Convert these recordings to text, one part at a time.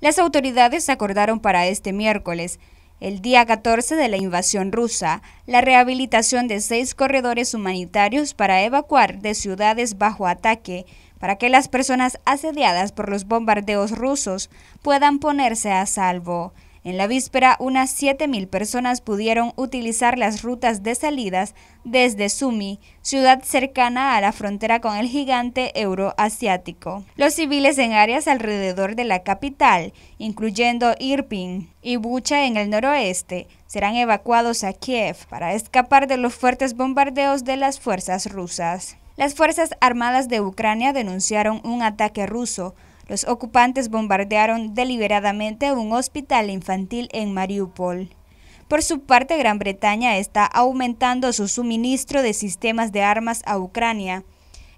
las autoridades acordaron para este miércoles, el día 14 de la invasión rusa, la rehabilitación de seis corredores humanitarios para evacuar de ciudades bajo ataque, para que las personas asediadas por los bombardeos rusos puedan ponerse a salvo. En la víspera, unas 7.000 personas pudieron utilizar las rutas de salidas desde Sumi, ciudad cercana a la frontera con el gigante euroasiático. Los civiles en áreas alrededor de la capital, incluyendo Irpin y Bucha en el noroeste, serán evacuados a Kiev para escapar de los fuertes bombardeos de las fuerzas rusas. Las Fuerzas Armadas de Ucrania denunciaron un ataque ruso los ocupantes bombardearon deliberadamente un hospital infantil en Mariupol. Por su parte, Gran Bretaña está aumentando su suministro de sistemas de armas a Ucrania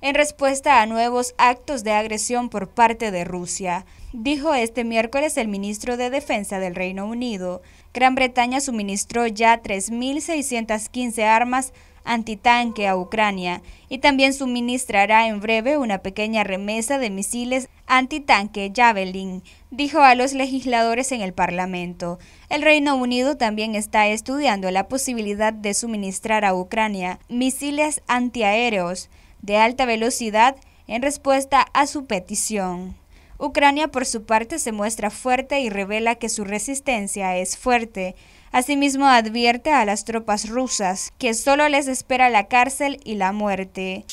en respuesta a nuevos actos de agresión por parte de Rusia, dijo este miércoles el ministro de Defensa del Reino Unido. Gran Bretaña suministró ya 3.615 armas antitanque a Ucrania y también suministrará en breve una pequeña remesa de misiles antitanque Javelin, dijo a los legisladores en el Parlamento. El Reino Unido también está estudiando la posibilidad de suministrar a Ucrania misiles antiaéreos de alta velocidad en respuesta a su petición. Ucrania, por su parte, se muestra fuerte y revela que su resistencia es fuerte. Asimismo, advierte a las tropas rusas que solo les espera la cárcel y la muerte.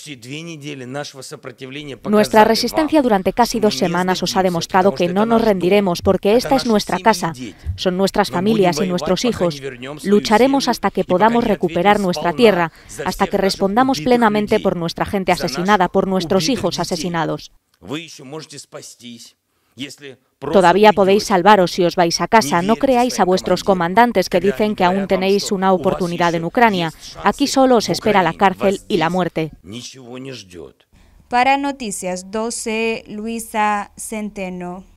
Nuestra resistencia durante casi dos semanas os ha demostrado que no nos rendiremos porque esta es nuestra casa, son nuestras familias y nuestros hijos. Lucharemos hasta que podamos recuperar nuestra tierra, hasta que respondamos plenamente por nuestra gente asesinada, por nuestros hijos asesinados. Todavía podéis salvaros si os vais a casa. No creáis a vuestros comandantes que dicen que aún tenéis una oportunidad en Ucrania. Aquí solo os espera la cárcel y la muerte. Para Noticias 12, Luisa Centeno.